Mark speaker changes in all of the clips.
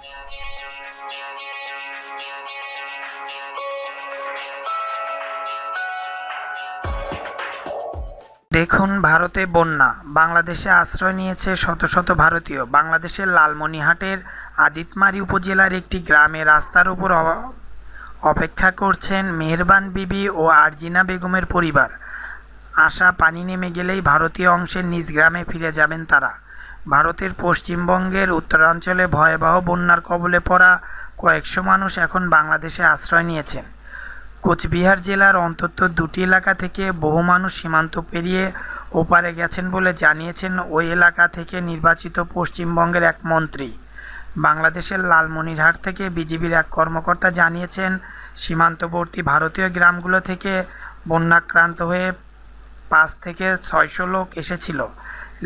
Speaker 1: দেখুন ভারতে বন্যা বাংলাদেশে আশ্রয় নিয়েছে শত শত ভারতীয় বাংলাদেশের লালমনিহাটের আদিতমারি উপজেলার একটি গ্রামে রাস্তার উপর অপেক্ষা করছেন মেহরবান বিবি ও আরজিনা বেগমের পরিবার আশা পানি নেমে গেলেই ভারতীয় অংশের নিজ গ্রামে ফিরে যাবেন তারা ভারতের পশ্চিমবঙ্গের উত্তরাঞ্চলে ভয়াবহ বন্যার কবলে পড়া কয়েকশো মানুষ এখন বাংলাদেশে আশ্রয় নিয়েছেন কোচবিহার জেলার অন্তত দুটি এলাকা থেকে বহু মানুষ সীমান্ত পেরিয়ে ওপারে গেছেন বলে জানিয়েছেন ওই এলাকা থেকে নির্বাচিত পশ্চিমবঙ্গের এক মন্ত্রী বাংলাদেশের লালমনিরহাট থেকে বিজিবির এক কর্মকর্তা জানিয়েছেন সীমান্তবর্তী ভারতীয় গ্রামগুলো থেকে বন্যাক্রান্ত হয়ে পাঁচ থেকে ছয়শো লোক এসেছিল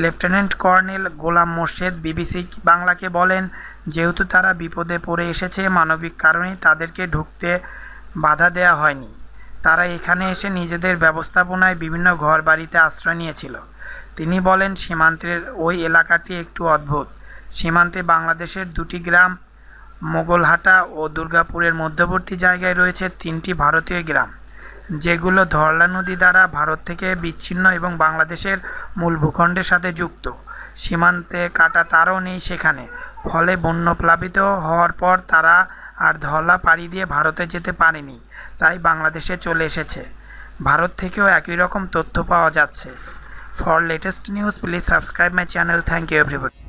Speaker 1: lieutenant colonel Golam Morshed BBC বাংলাকে বলেন যেহেতু তারা বিপদে পড়ে এসেছে মানবিক কারণে তাদেরকে ঢুকতে বাধা দেয়া হয়নি তারা এখানে এসে নিজেদের ব্যবস্থাপনায় বিভিন্ন ঘর বাড়িতে আশ্রয় নিয়েছিল তিনি বলেন সীমান্তের ওই এলাকাটি একটু অদ্ভুত সীমান্তে বাংলাদেশের দুটি গ্রাম মোগলহাটা ও দুর্গাপুরের মধ্যবর্তী জায়গায় রয়েছে তিনটি ভারতীয় গ্রাম যেগুলো ধরলা নদী দ্বারা ভারত থেকে বিচ্ছিন্ন এবং বাংলাদেশের মূল ভূখণ্ডের সাথে যুক্ত সীমান্তে কাটা তারও নেই সেখানে ফলে বন্যপ্লাবিত হওয়ার পর তারা আর ধরলা পাড়ি দিয়ে ভারতে যেতে পারেনি তাই বাংলাদেশে চলে এসেছে ভারত থেকেও একই রকম তথ্য পাওয়া যাচ্ছে for latest news please subscribe my channel thank you everybody